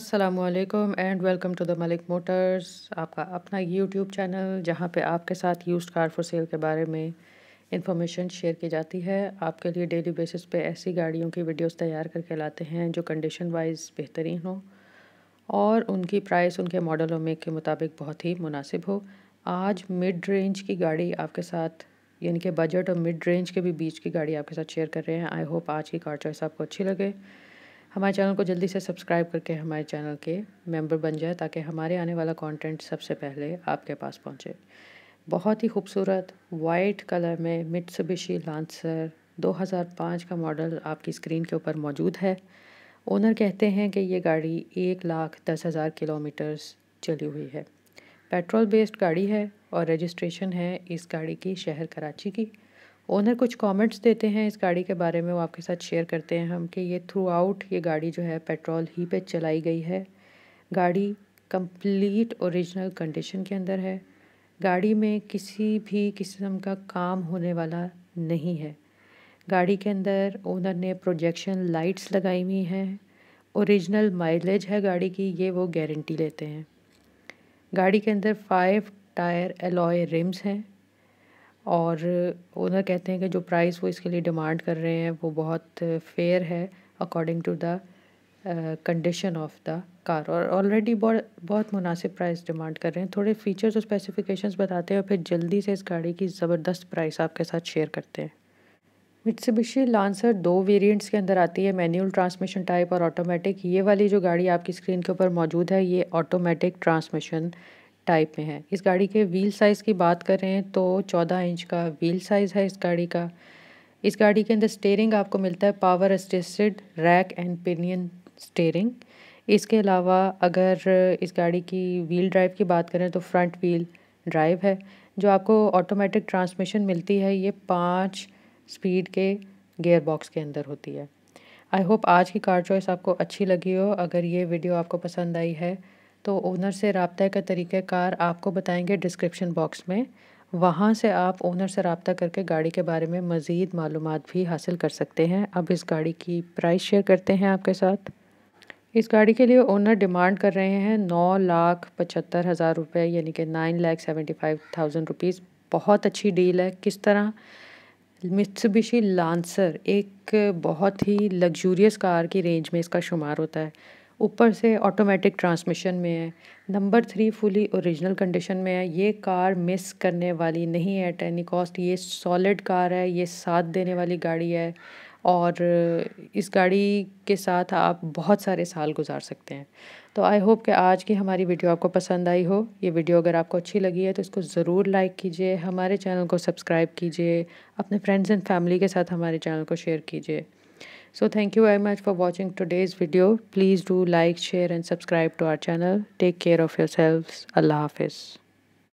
असलकम and welcome to the Malik motors आपका अपना यूट्यूब चैनल जहाँ पे आपके साथ यूज कार फॉर सेल के बारे में इंफॉर्मेशन शेयर की जाती है आपके लिए डेली बेसिस पे ऐसी गाड़ियों की वीडियोस तैयार करके लाते हैं जो कंडीशन वाइज बेहतरीन हो और उनकी प्राइस उनके मॉडलों में के मुताबिक बहुत ही मुनासिब हो आज मिड रेंज की गाड़ी आपके साथ यानी कि बजट और मिड रेंज के भी बीच की गाड़ी आपके साथ शेयर कर रहे हैं आई होप आज की कार चॉइस आपको अच्छी लगे हमारे चैनल को जल्दी से सब्सक्राइब करके हमारे चैनल के मेंबर बन जाए ताकि हमारे आने वाला कंटेंट सबसे पहले आपके पास पहुंचे बहुत ही खूबसूरत वाइट कलर में मिट्सबिशी लांसर 2005 का मॉडल आपकी स्क्रीन के ऊपर मौजूद है ओनर कहते हैं कि ये गाड़ी एक लाख दस हज़ार किलोमीटर्स चली हुई है पेट्रोल बेस्ड गाड़ी है और रजिस्ट्रेशन है इस गाड़ी की शहर कराची की ओनर कुछ कमेंट्स देते हैं इस गाड़ी के बारे में वो आपके साथ शेयर करते हैं हम कि ये थ्रू आउट ये गाड़ी जो है पेट्रोल ही पे चलाई गई है गाड़ी कंप्लीट ओरिजिनल कंडीशन के अंदर है गाड़ी में किसी भी किस्म का काम होने वाला नहीं है गाड़ी के अंदर ओनर ने प्रोजेक्शन लाइट्स लगाई हुई हैं ओरिजिनल माइलेज है गाड़ी की ये वो गारंटी लेते हैं गाड़ी के अंदर फाइव टायर एलॉय रिम्स हैं और ओनर कहते हैं कि जो प्राइस वो इसके लिए डिमांड कर रहे हैं वो बहुत फेयर है according to the condition of the car और ऑलरेडी बहुत बहुत मुनासिब प्राइस डिमांड कर रहे हैं थोड़े फीचर्स और स्पेसिफिकेशंस बताते हैं और फिर जल्दी से इस गाड़ी की ज़बरदस्त प्राइस आपके साथ शेयर करते हैं मिट्सबिशी लांसर दो वेरिएंट्स के अंदर आती है मैनुअल ट्रांसमिशन टाइप और ऑटोमेटिक ये वाली जो गाड़ी आपकी स्क्रीन के ऊपर मौजूद है ये ऑटोमेटिक ट्रांसमिशन टाइप में है इस गाड़ी के व्हील साइज़ की बात करें तो चौदह इंच का व्हील साइज़ है इस गाड़ी का इस गाड़ी के अंदर स्टेयरिंग आपको मिलता है power assisted rack and pinion steering इसके अलावा अगर इस गाड़ी की व्हील ड्राइव की बात करें तो फ्रंट व्हील ड्राइव है जो आपको ऑटोमेटिक ट्रांसमिशन मिलती है ये पाँच स्पीड के गेयर बॉक्स के अंदर होती है आई होप आज की कार चॉइस आपको अच्छी लगी हो अगर ये वीडियो आपको पसंद आई है तो ओनर से रबता का तरीक़ार आपको बताएंगे डिस्क्रिप्शन बॉक्स में वहाँ से आप ओनर से रबता करके गाड़ी के बारे में मज़ीद मालूम भी हासिल कर सकते हैं अब इस गाड़ी की प्राइस शेयर करते हैं आपके साथ इस गाड़ी के लिए ओनर डिमांड कर रहे हैं नौ लाख पचहत्तर हज़ार रुपये यानी कि nine lakh seventy five thousand rupees बहुत अच्छी डील है किस तरह मित्सबिशी लांसर एक बहुत ही लग्जूरियस कार की रेंज में इसका शुमार होता है ऊपर से ऑटोमेटिक ट्रांसमिशन में है number three fully original condition में है ये कार मिस करने वाली नहीं है एट एनी कॉस्ट ये सॉलिड कार है ये साथ देने वाली गाड़ी है और इस गाड़ी के साथ आप बहुत सारे साल गुजार सकते हैं तो आई होप कि आज की हमारी वीडियो आपको पसंद आई हो ये वीडियो अगर आपको अच्छी लगी है तो इसको ज़रूर लाइक कीजिए हमारे चैनल को सब्सक्राइब कीजिए अपने फ्रेंड्स एंड फैमिली के साथ हमारे चैनल को शेयर कीजिए so thank you very much for watching today's video please do like share and subscribe to our channel take care of yourselves allah hafiz